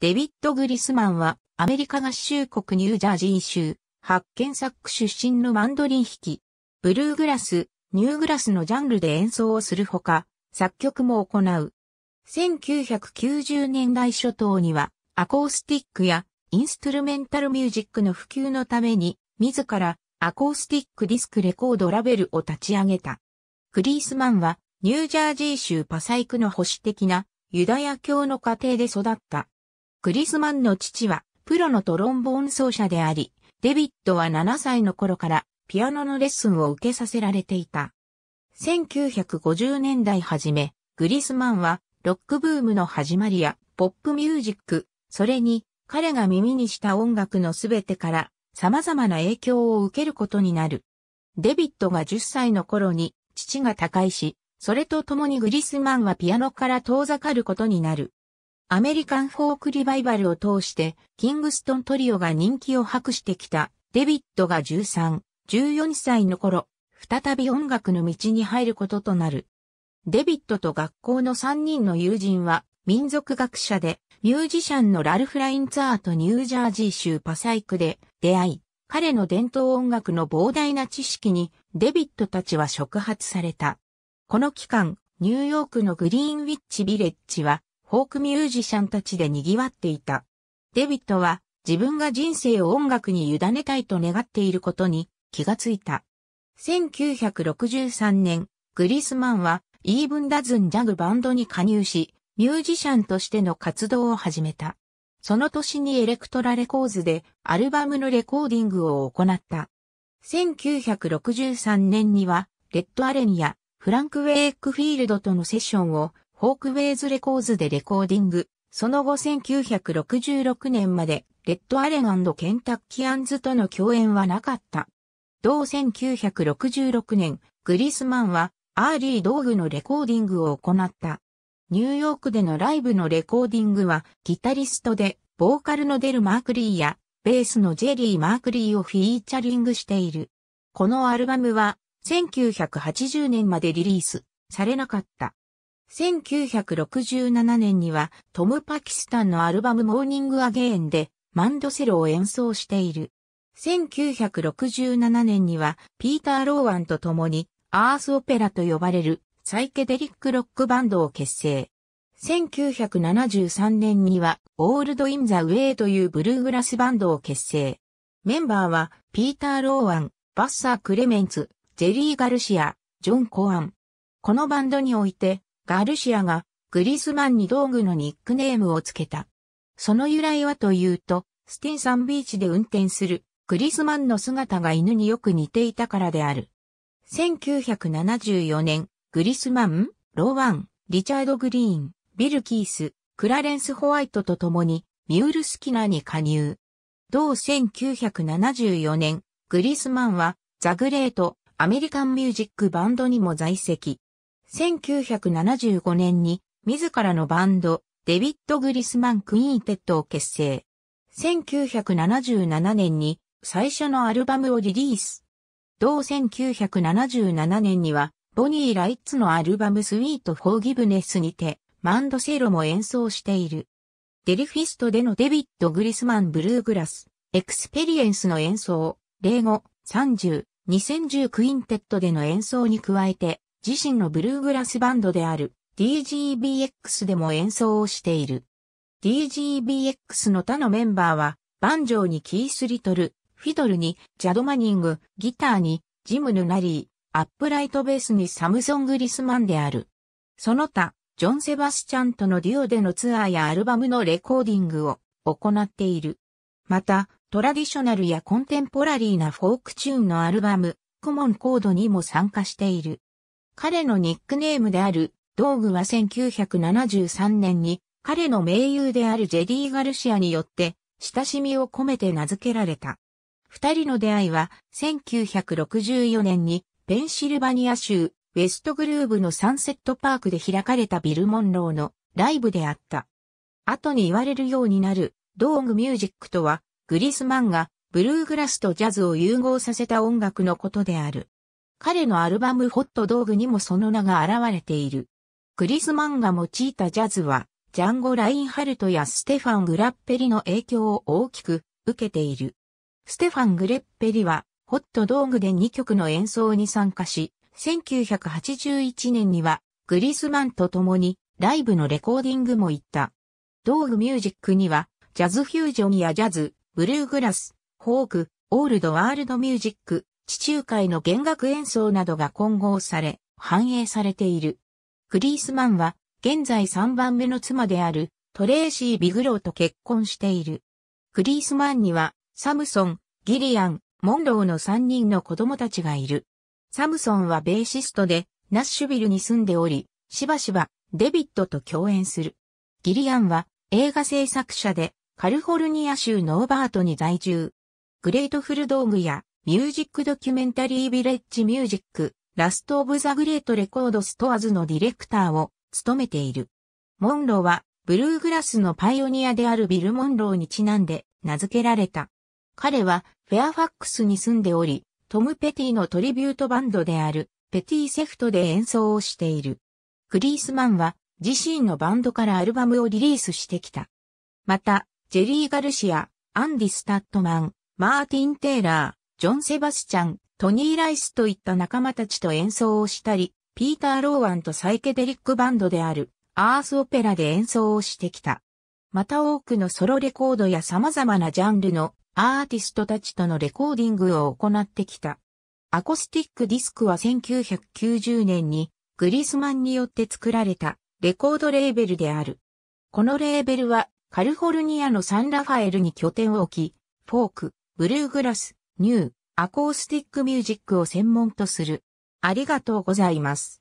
デビッド・グリスマンは、アメリカ合衆国ニュージャージー州、ハッケンサック出身のマンドリン弾き、ブルーグラス、ニューグラスのジャンルで演奏をするほか、作曲も行う。1990年代初頭には、アコースティックやインストゥルメンタルミュージックの普及のために、自らアコースティックディスクレコードラベルを立ち上げた。グリースマンは、ニュージャージー州パサイクの保守的なユダヤ教の家庭で育った。クリスマンの父は、プロのトロンボーン奏者であり、デビッドは7歳の頃からピアノのレッスンを受けさせられていた。1950年代初め、グリスマンはロックブームの始まりやポップミュージック、それに彼が耳にした音楽のすべてから様々な影響を受けることになる。デビッドが10歳の頃に父が他界し、それと共にグリスマンはピアノから遠ざかることになる。アメリカンフォークリバイバルを通して、キングストントリオが人気を博してきた、デビッドが13、14歳の頃、再び音楽の道に入ることとなる。デビッドと学校の3人の友人は、民族学者で、ミュージシャンのラルフ・ラインツアーとニュージャージー州パサイクで出会い、彼の伝統音楽の膨大な知識に、デビッドたちは触発された。この期間、ニューヨークのグリーンウィッチ・ビレッジは、フォークミュージシャンたちで賑わっていた。デビットは自分が人生を音楽に委ねたいと願っていることに気がついた。1963年、グリスマンはイーブンダズンジャグバンドに加入し、ミュージシャンとしての活動を始めた。その年にエレクトラレコーズでアルバムのレコーディングを行った。1963年には、レッド・アレンやフランク・ウェイクフィールドとのセッションをホークウェイズレコーズでレコーディング、その後1966年まで、レッドアレンケンタッキアンズとの共演はなかった。同1966年、グリスマンは、アーリー道具のレコーディングを行った。ニューヨークでのライブのレコーディングは、ギタリストで、ボーカルのデル・マークリーや、ベースのジェリー・マークリーをフィーチャリングしている。このアルバムは、1980年までリリースされなかった。1967年にはトム・パキスタンのアルバムモーニング・アゲーンでマンドセロを演奏している。1967年にはピーター・ローワンと共にアースオペラと呼ばれるサイケデリックロックバンドを結成。1973年にはオールド・イン・ザ・ウェイというブルーグラスバンドを結成。メンバーはピーター・ローワン、バッサー・クレメンツ、ジェリー・ガルシア、ジョン・コアン。このバンドにおいてガルシアがグリスマンに道具のニックネームをつけた。その由来はというと、スティンサンビーチで運転するグリスマンの姿が犬によく似ていたからである。1974年、グリスマン、ロワン、リチャード・グリーン、ビル・キース、クラレンス・ホワイトと共に、ミュール・スキナーに加入。同1974年、グリスマンは、ザ・グレート、アメリカン・ミュージック・バンドにも在籍。1975年に自らのバンド、デビッド・グリスマン・クイーンテッドを結成。1977年に最初のアルバムをリリース。同1977年には、ボニー・ライッツのアルバムスウィート・フォーギブネスにて、マンドセロも演奏している。デリフィストでのデビッド・グリスマン・ブルーグラス、エクスペリエンスの演奏、例語、30、2010クインテットでの演奏に加えて、自身のブルーグラスバンドである DGBX でも演奏をしている。DGBX の他のメンバーは、バンジョーにキース・リトル、フィドルにジャド・マニング、ギターにジム・ヌナリー、アップライトベースにサムソン・グリスマンである。その他、ジョン・セバスチャンとのデュオでのツアーやアルバムのレコーディングを行っている。また、トラディショナルやコンテンポラリーなフォークチューンのアルバム、コモンコードにも参加している。彼のニックネームである、道具は1973年に、彼の盟友であるジェディ・ガルシアによって、親しみを込めて名付けられた。二人の出会いは、1964年に、ペンシルバニア州、ウェストグルーブのサンセットパークで開かれたビル・モンローのライブであった。後に言われるようになる、道具ミュージックとは、グリスマンが、ブルーグラスとジャズを融合させた音楽のことである。彼のアルバムホット道具にもその名が現れている。クリス・マンが用いたジャズは、ジャンゴ・ラインハルトやステファン・グラッペリの影響を大きく受けている。ステファン・グレッペリは、ホット道具で2曲の演奏に参加し、1981年には、グリスマンと共に、ライブのレコーディングも行った。道具ミュージックには、ジャズフュージョンやジャズ、ブルーグラス、ホーク、オールドワールドミュージック、地中海の弦楽演奏などが混合され、反映されている。クリースマンは、現在3番目の妻である、トレーシー・ビグローと結婚している。クリースマンには、サムソン、ギリアン、モンローの3人の子供たちがいる。サムソンはベーシストで、ナッシュビルに住んでおり、しばしば、デビットと共演する。ギリアンは、映画制作者で、カルフォルニア州ノーバートに在住。グレートフル道具や、ミュージックドキュメンタリービレッジミュージック、ラストオブザグレートレコードストアズのディレクターを務めている。モンローは、ブルーグラスのパイオニアであるビル・モンローにちなんで名付けられた。彼は、フェアファックスに住んでおり、トム・ペティのトリビュートバンドである、ペティ・セフトで演奏をしている。クリースマンは、自身のバンドからアルバムをリリースしてきた。また、ジェリー・ガルシア、アンディ・スタットマン、マーティン・テイラー、ジョン・セバスチャン、トニー・ライスといった仲間たちと演奏をしたり、ピーター・ローワンとサイケデリックバンドであるアース・オペラで演奏をしてきた。また多くのソロレコードや様々なジャンルのアーティストたちとのレコーディングを行ってきた。アコースティックディスクは1990年にグリスマンによって作られたレコードレーベルである。このレーベルはカルフォルニアのサンラファエルに拠点を置き、フォーク、ブルーグラス、ニュー、アコースティックミュージックを専門とする。ありがとうございます。